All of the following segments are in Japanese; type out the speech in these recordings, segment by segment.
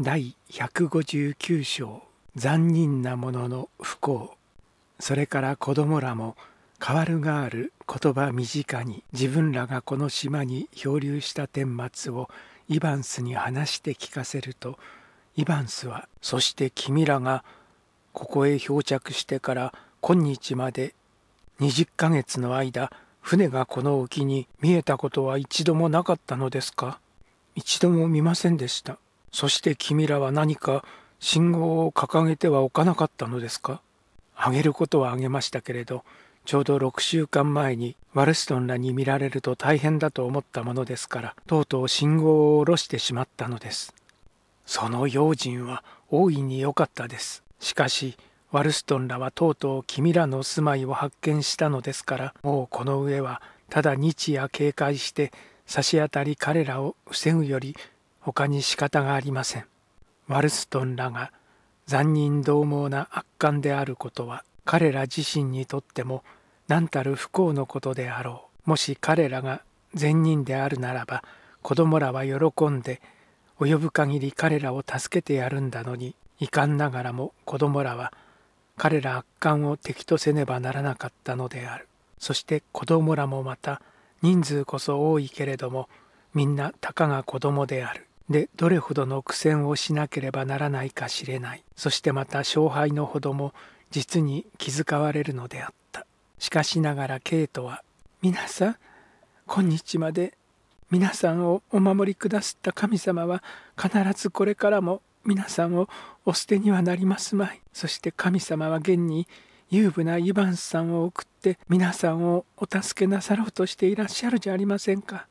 第159章残忍なものの不幸それから子供らも変わるがある言葉身近に自分らがこの島に漂流した顛末をイバンスに話して聞かせるとイバンスはそして君らがここへ漂着してから今日まで20ヶ月の間船がこの沖に見えたことは一度もなかったのですか一度も見ませんでしたそして君らは何か信号を掲げてはおかなかったのですかあげることはあげましたけれど、ちょうど6週間前にワルストンらに見られると大変だと思ったものですから、とうとう信号を下ろしてしまったのです。その用心は大いに良かったです。しかし、ワルストンらはとうとう君らの住まいを発見したのですから、もうこの上はただ日夜警戒して、差し当たり彼らを防ぐより他に仕方がありません。ワルストンらが残忍獰猛な悪漢であることは彼ら自身にとっても何たる不幸のことであろう。もし彼らが善人であるならば子供らは喜んで及ぶ限り彼らを助けてやるんだのに遺憾ながらも子供らは彼ら悪漢を敵とせねばならなかったのである。そして子供らもまた人数こそ多いけれどもみんなたかが子供である。でどれほどの苦戦をしなければならないか知れないそしてまた勝敗のほども実に気遣われるのであったしかしながらケイトは「皆さん今日まで皆さんをお守りくだすった神様は必ずこれからも皆さんをお捨てにはなりますまいそして神様は現に優雅なイバンスさんを送って皆さんをお助けなさろうとしていらっしゃるじゃありませんか」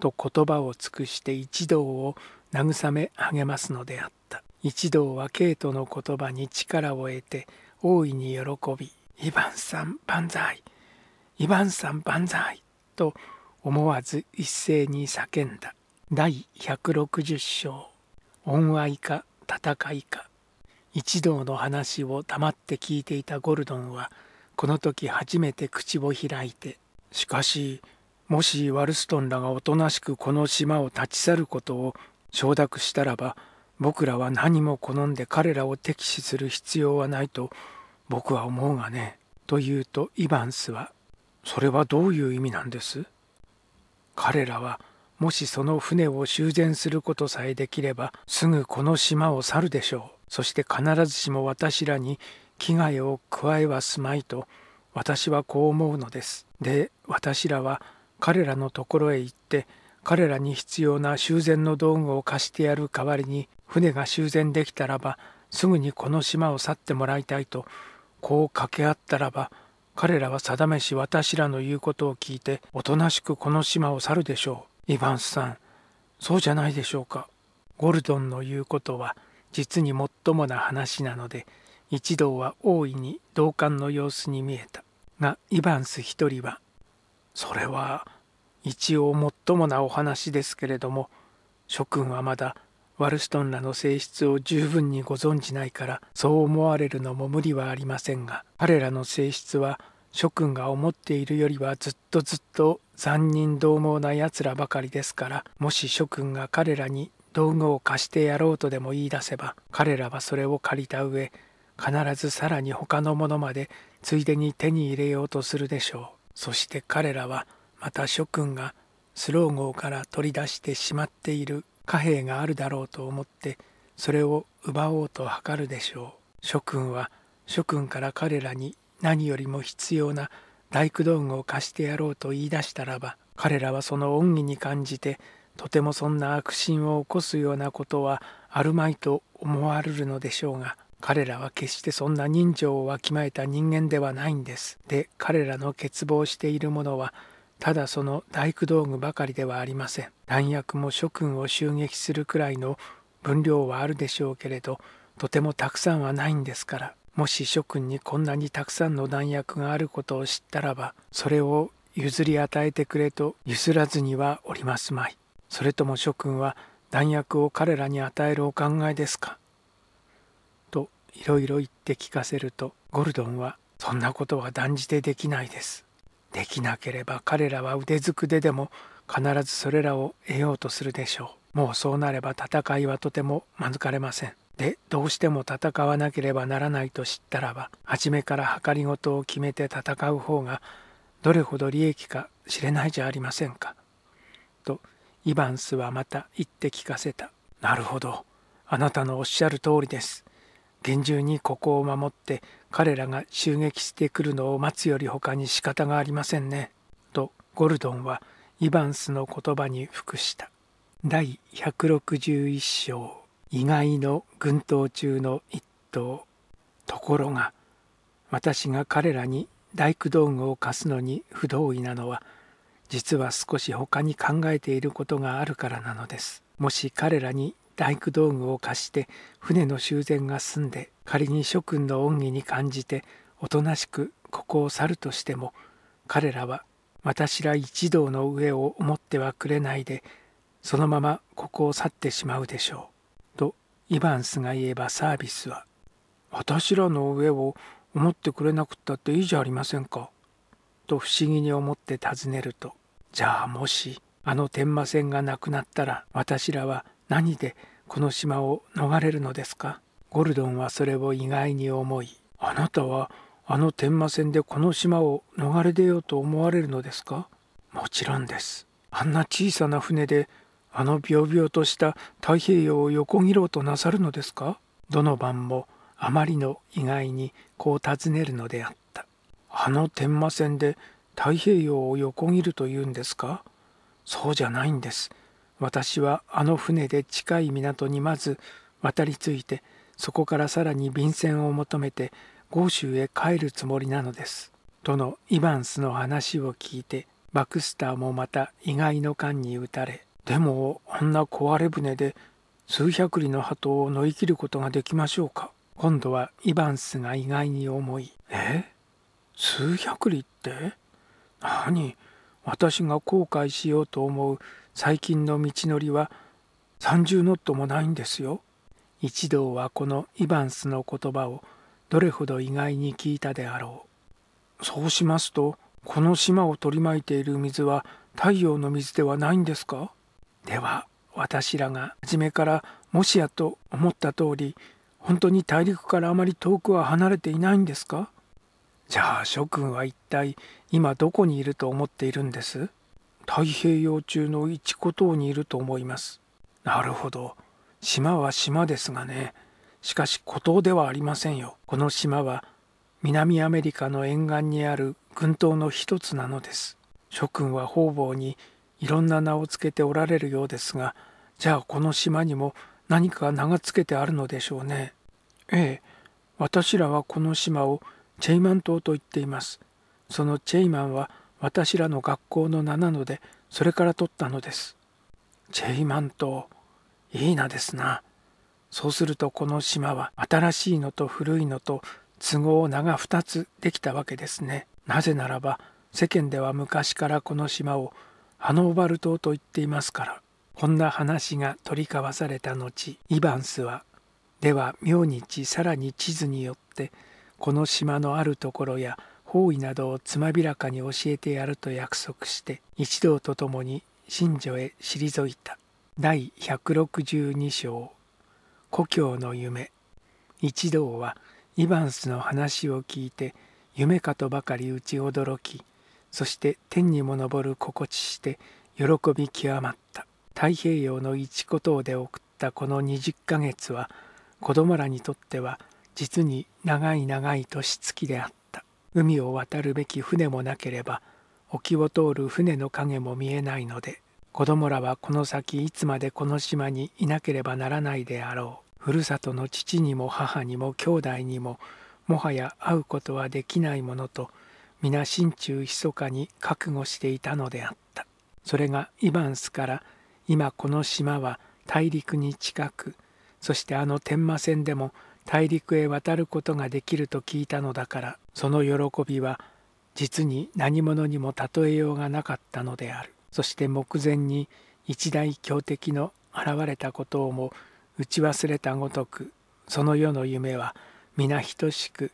と言葉を尽くして一同を慰め励ますのであった一同はケイトの言葉に力を得て大いに喜び「イヴァンさん万歳イヴァンさん万歳」と思わず一斉に叫んだ第160章「恩愛か戦いか」一同の話を黙って聞いていたゴルドンはこの時初めて口を開いて「しかしもしワルストンらがおとなしくこの島を立ち去ることを承諾したらば僕らは何も好んで彼らを敵視する必要はないと僕は思うがね。と言うとイバンスは「それはどういう意味なんです彼らはもしその船を修繕することさえできればすぐこの島を去るでしょう。そして必ずしも私らに危害を加えはすまいと私はこう思うのです。で私らは彼らのところへ行って彼らに必要な修繕の道具を貸してやる代わりに船が修繕できたらばすぐにこの島を去ってもらいたいとこう掛け合ったらば彼らは定めし私らの言うことを聞いておとなしくこの島を去るでしょうイヴァンスさんそうじゃないでしょうかゴルドンの言うことは実にもっともな話なので一同は大いに同感の様子に見えたがイヴァンス一人は「それは一応もっともなお話ですけれども諸君はまだワルストンらの性質を十分にご存じないからそう思われるのも無理はありませんが彼らの性質は諸君が思っているよりはずっとずっと残忍獰猛なやつらばかりですからもし諸君が彼らに道具を貸してやろうとでも言い出せば彼らはそれを借りた上必ずさらに他のものまでついでに手に入れようとするでしょうそして彼らは「また諸君がスロー号から取り出してしまっている貨幣があるだろうと思ってそれを奪おうと図るでしょう諸君は諸君から彼らに何よりも必要な大工道具を貸してやろうと言い出したらば彼らはその恩義に感じてとてもそんな悪心を起こすようなことはあるまいと思われるのでしょうが彼らは決してそんな人情をわきまえた人間ではないんです。で彼らの欠乏しているものはただその大工道具ばかりではありません弾薬も諸君を襲撃するくらいの分量はあるでしょうけれどとてもたくさんはないんですからもし諸君にこんなにたくさんの弾薬があることを知ったらばそれを譲り与えてくれと譲らずにはおりますまいそれとも諸君は弾薬を彼らに与えるお考えですかといろいろ言って聞かせるとゴルドンはそんなことは断じてできないですできなければ彼らは腕ずくででも必ずそれらを得ようとするでしょう。もうそうなれば戦いはとても免れません。でどうしても戦わなければならないと知ったらば初めから計りごとを決めて戦う方がどれほど利益か知れないじゃありませんか。とイバンスはまた言って聞かせた。なるほどあなたのおっしゃる通りです。厳重にここを守って彼らが襲撃してくるのを待つより他に仕方がありませんね。とゴルドンはイバンスの言葉に服した。第161章意外の軍刀中の一刀ところが私が彼らに大工道具を貸すのに不同意なのは実は少し他に考えていることがあるからなのです。もし彼らに大工道具を貸して船の修繕が済んで仮に諸君の恩義に感じておとなしくここを去るとしても彼らは私ら一同の上を思ってはくれないでそのままここを去ってしまうでしょう」とイバンスが言えばサービスは「私らの上を思ってくれなくったっていいじゃありませんか」と不思議に思って尋ねると「じゃあもしあの天満線がなくなったら私らは何でこの島を逃れるのですかゴルドンはそれを意外に思いあなたはあの天馬船でこの島を逃れ出ようと思われるのですかもちろんですあんな小さな船であのびょうびょうとした太平洋を横切ろうとなさるのですかどの晩もあまりの意外にこう尋ねるのであったあの天馬船で太平洋を横切るというんですかそうじゃないんです私はあの船で近い港にまず渡り着いてそこからさらに便箋を求めて豪州へ帰るつもりなのです」とのイバンスの話を聞いてバクスターもまた意外の感に打たれ「でもあんな壊れ船で数百里の波頭を乗り切ることができましょうか」今度はイバンスが意外に思い「え数百里って何私が後悔しようと思う最近の道のりは30ノットもないんですよ。一同はこのイバンスの言葉をどれほど意外に聞いたであろう。そうしますと、この島を取り巻いている水は太陽の水ではないんですかでは私らが初めからもしやと思った通り本当に大陸からあまり遠くは離れていないんですかじゃあ諸君は一体今どこにいると思っているんです太平洋中の一孤島にいると思います。なるほど。島は島ですがね。しかし孤島ではありませんよ。この島は南アメリカの沿岸にある群島の一つなのです。諸君は方々にいろんな名を付けておられるようですが、じゃあこの島にも何か名がつけてあるのでしょうね。ええ、私らはこの島をチェイマン島と言っていますそのチェイマンは私らの学校の名なのでそれから取ったのですチェイマン島いい名ですなそうするとこの島は新しいのと古いのと都合名が2つできたわけですねなぜならば世間では昔からこの島をハノーバル島と言っていますからこんな話が取り交わされた後イヴァンスはでは明日さらに地図によって「この島のあるところや方位などをつまびらかに教えてやると約束して一同と共に神女へ退いた第162章故郷の夢一同はイバンスの話を聞いて夢かとばかり打ち驚きそして天にも昇る心地して喜び極まった太平洋の一孤島で送ったこの20ヶ月は子供らにとっては実に長い長い年月であった海を渡るべき船もなければ沖を通る船の影も見えないので子供らはこの先いつまでこの島にいなければならないであろうふるさとの父にも母にも兄弟にももはや会うことはできないものと皆心中密かに覚悟していたのであったそれがイバンスから今この島は大陸に近くそしてあの天満線でも大陸へ渡ることができると聞いたのだからその喜びは実に何者にも例えようがなかったのであるそして目前に一大強敵の現れたことをも打ち忘れたごとくその世の夢は皆等しく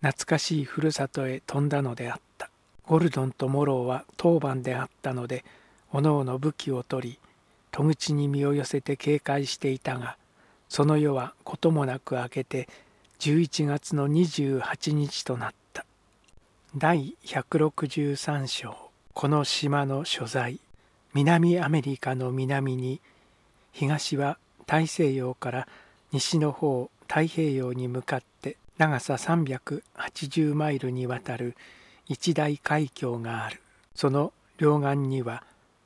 懐かしいふるさとへ飛んだのであったゴルドンとモローは当番であったのでおのおの武器を取り戸口に身を寄せて警戒していたがその夜はこともなく明けて11月の28日となった第163章この島の所在南アメリカの南に東は大西洋から西の方太平洋に向かって長さ380マイルにわたる一大海峡があるその両岸には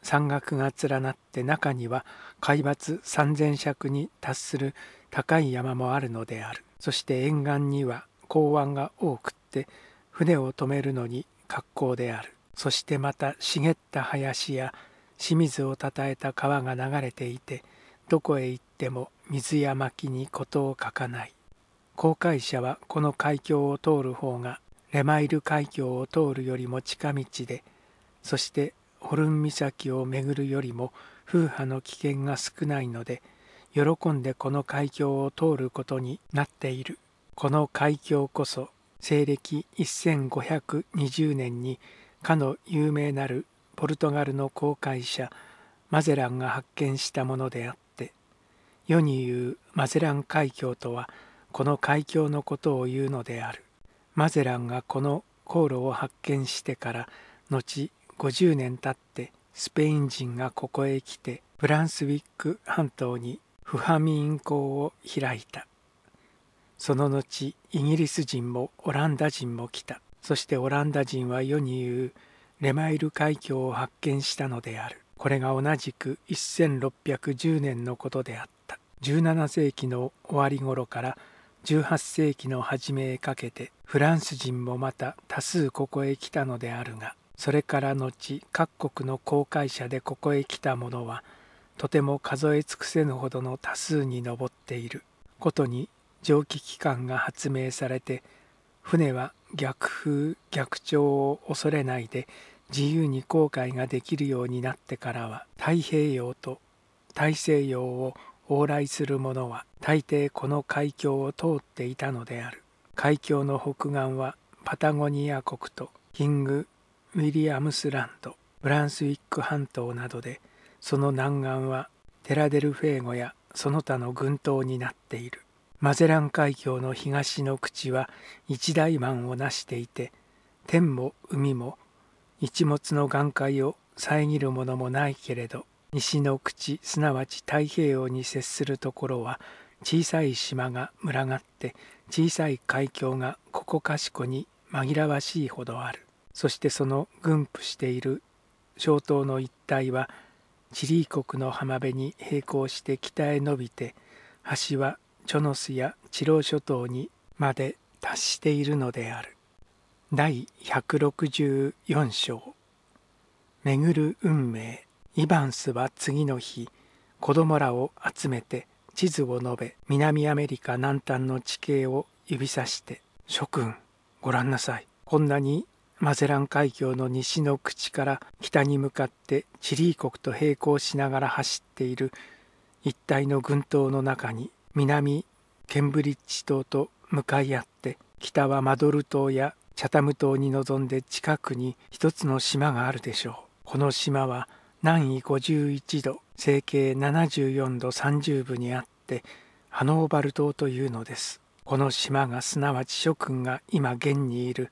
山岳が連なって中には海抜3,000尺に達する高い山もあるのであるそして沿岸には港湾が多くって船を止めるのに格好であるそしてまた茂った林や清水をたたえた川が流れていてどこへ行っても水や薪に事を書かない航海者はこの海峡を通る方がレマイル海峡を通るよりも近道でそしてホルン岬を巡るよりも風波の危険が少ないので喜んでこの海峡を通ることになっているこの海峡こそ西暦1520年にかの有名なるポルトガルの航海者マゼランが発見したものであって世に言うマゼラン海峡とはこの海峡のことを言うのであるマゼランがこの航路を発見してから後50年経ってスペイン人がここへ来てブランスウィック半島にフハミン港を開いたその後イギリス人もオランダ人も来たそしてオランダ人は世に言うレマイル海峡を発見したのであるこれが同じく1610年のことであった17世紀の終わり頃から18世紀の初めへかけてフランス人もまた多数ここへ来たのであるがそれから後各国の航海者でここへ来た者はとても数え尽くせぬほどの多数に上っていることに蒸気機関が発明されて船は逆風逆潮を恐れないで自由に航海ができるようになってからは太平洋と大西洋を往来する者は大抵この海峡を通っていたのである海峡の北岸はパタゴニア国とキングウィリアムスランドブランスウィック半島などでその南岸はテラデルフェーゴやその他の群島になっているマゼラン海峡の東の口は一大満をなしていて天も海も一物の眼界を遮るものもないけれど西の口すなわち太平洋に接するところは小さい島が群がって小さい海峡がここかしこに紛らわしいほどあるそしてその軍布している小島の一帯はチリー国の浜辺に並行して北へ伸びて橋はチョノスやチロー諸島にまで達しているのである第164章「巡る運命」イバンスは次の日子供らを集めて地図を述べ南アメリカ南端の地形を指さして「諸君ご覧なさいこんなにマゼラン海峡の西の口から北に向かってチリー国と並行しながら走っている一帯の群島の中に南ケンブリッジ島と向かい合って北はマドル島やチャタム島に臨んで近くに一つの島があるでしょうこの島は南緯51度西経74度30分にあってハノーバル島というのですこの島がすなわち諸君が今現にいる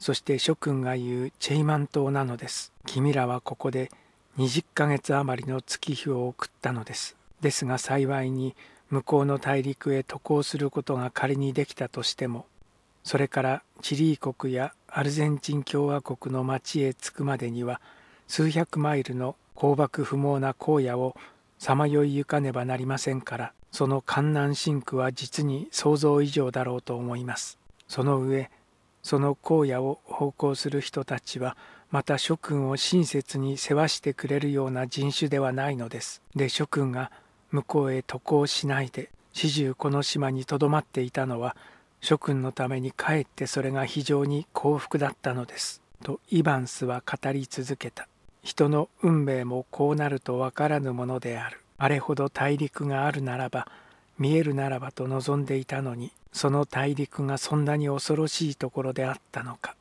そして諸君が言うチェイマン島なのです君らはここで20ヶ月余りの月日を送ったのですですが幸いに向こうの大陸へ渡航することが仮にできたとしてもそれからチリー国やアルゼンチン共和国の町へ着くまでには数百マイルの広漠不毛な荒野をさまよい行かねばなりませんからその観難深区は実に想像以上だろうと思いますその上その荒野を奉公する人たちはまた諸君を親切に世話してくれるような人種ではないのです。で諸君が向こうへ渡航しないで始終この島にとどまっていたのは諸君のためにかえってそれが非常に幸福だったのです。とイヴァンスは語り続けた。人の運命もこうなるとわからぬものである。あれほど大陸があるならば見えるならばと望んでいたのにその大陸がそんなに恐ろしいところであったのか